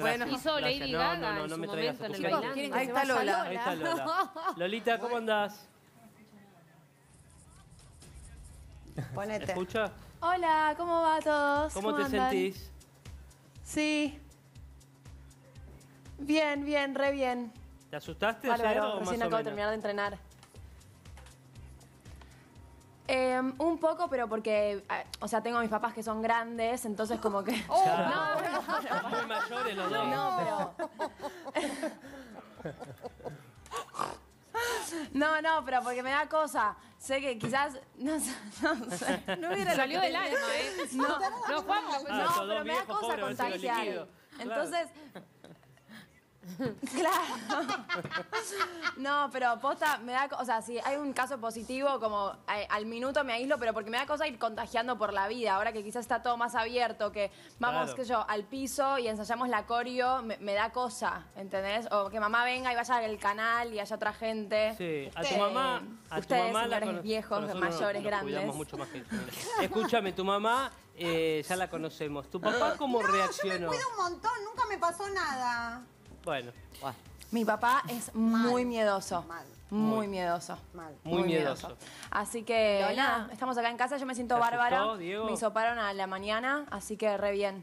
Bueno, hizo Lady Gaga no, no, no, en su me traigas momento a en el bailando. Ahí está Lola. Ahí está Lola. Lolita, ¿cómo andás? ¿Me Ponete. ¿Escucha? Hola, ¿cómo va a todos? ¿Cómo, te andan? sentís? Sí. Bien, bien, re bien. ¿Te asustaste ayer más o más recién o acabo de terminar de entrenar. Eh, un poco, pero porque, ah, o sea, tengo a mis papás que son grandes, entonces como que... Oh, no, mayores los No, pero... No, no, pero porque me da cosa. Sé que quizás. No, no sé. No hubiera Salió del alma, ¿eh? No, no, Juan, no, no, pues, pero me da cosa contagiar. Entonces, Claro. No, pero posta, me da. O sea, si hay un caso positivo, como eh, al minuto me aíslo, pero porque me da cosa ir contagiando por la vida. Ahora que quizás está todo más abierto, que vamos, que yo, al piso y ensayamos la corio, me, da cosa, ¿entendés? O que mamá venga y vaya al canal y haya otra gente. Sí, a tu mamá, a tu mamá viejos, mayores, grandes. Escúchame, tu mamá eh, ya la conocemos. ¿Tu papá ah. cómo No, yo me cuido un montón, nunca me pasó nada. Bueno. Mi papá es muy miedoso. Muy, miedoso. Muy, miedoso. Así que nada, estamos acá en casa, yo me siento bárbara. Me soparon a la mañana, así que re